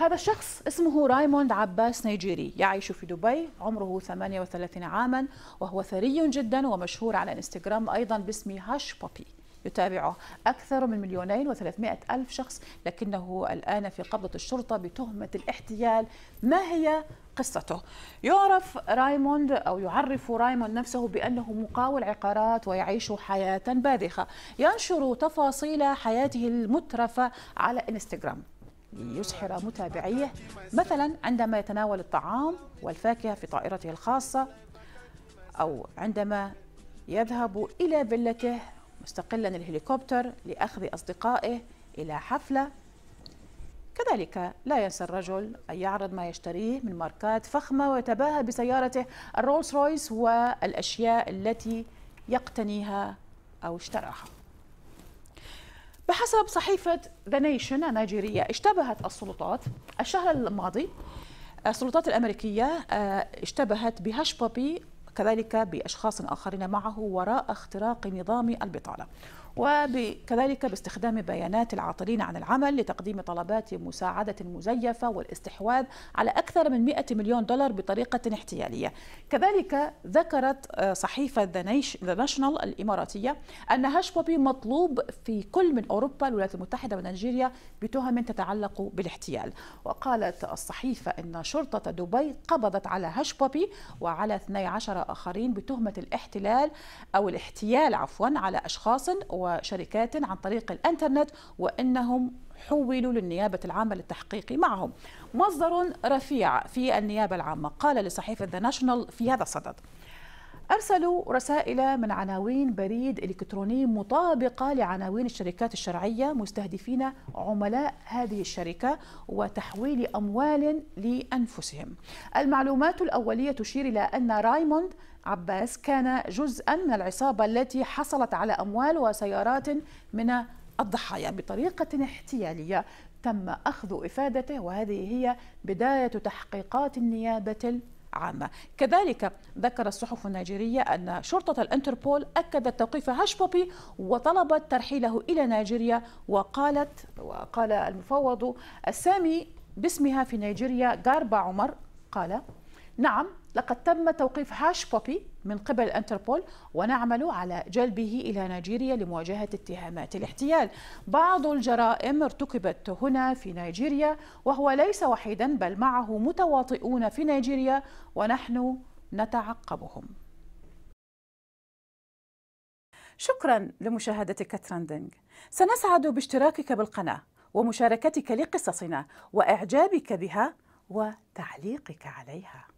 هذا الشخص اسمه رايموند عباس نيجيري يعيش في دبي عمره 38 عاما وهو ثري جدا ومشهور على انستغرام أيضا باسم هاش بوبي يتابعه أكثر من مليونين وثلاثمائة ألف شخص لكنه الآن في قبضة الشرطة بتهمة الاحتيال ما هي قصته يعرف رايموند أو يعرف رايموند نفسه بأنه مقاول عقارات ويعيش حياة باذخة ينشر تفاصيل حياته المترفة على إنستغرام ليسحر متابعيه مثلا عندما يتناول الطعام والفاكهة في طائرته الخاصة أو عندما يذهب إلى فيلته مستقلا الهليكوبتر لأخذ أصدقائه إلى حفلة كذلك لا ينسى الرجل أن يعرض ما يشتريه من ماركات فخمة ويتباهى بسيارته الرولز رويس والأشياء التي يقتنيها أو اشتراها بحسب صحيفة ذا نيشن النيجيرية اشتبهت السلطات الشهر الماضي السلطات الأمريكية آه، اشتبهت بهاش بوبي كذلك بأشخاص آخرين معه وراء اختراق نظام البطالة وكذلك باستخدام بيانات العاطلين عن العمل لتقديم طلبات مساعدة مزيفة والاستحواذ على أكثر من 100 مليون دولار بطريقة احتيالية كذلك ذكرت آه، صحيفة ذا ناشونال الإماراتية أن هاشبوبي مطلوب في كل من أوروبا الولايات المتحدة ونيجيريا بتهم تتعلق بالاحتيال وقالت الصحيفة أن شرطة دبي قبضت على هاشبوبي وعلى 12 آخرين بتهمة الاحتلال أو الاحتيال عفوا على أشخاص و وشركات عن طريق الانترنت وانهم حولوا للنيابة العامة للتحقيق معهم مصدر رفيع في النيابة العامة قال لصحيفة ذا ناشونال في هذا الصدد أرسلوا رسائل من عناوين بريد إلكتروني مطابقة لعناوين الشركات الشرعية مستهدفين عملاء هذه الشركة وتحويل أموال لأنفسهم المعلومات الأولية تشير إلى أن رايموند عباس كان جزءا من العصابة التي حصلت على أموال وسيارات من الضحايا بطريقة احتيالية تم أخذ إفادته وهذه هي بداية تحقيقات النيابة عامة كذلك ذكر الصحف النيجيرية أن شرطة الانتربول أكدت توقيف هاشبوبي وطلبت ترحيله إلى نيجيريا وقالت وقال المفوض السامي باسمها في نيجيريا غاربا عمر قال نعم لقد تم توقيف هاش بوبي من قبل انتربول ونعمل على جلبه إلى نيجيريا لمواجهة اتهامات الاحتيال بعض الجرائم ارتكبت هنا في نيجيريا وهو ليس وحيدا بل معه متواطئون في نيجيريا ونحن نتعقبهم شكرا لمشاهدتك ترندنج سنسعد باشتراكك بالقناة ومشاركتك لقصصنا وإعجابك بها وتعليقك عليها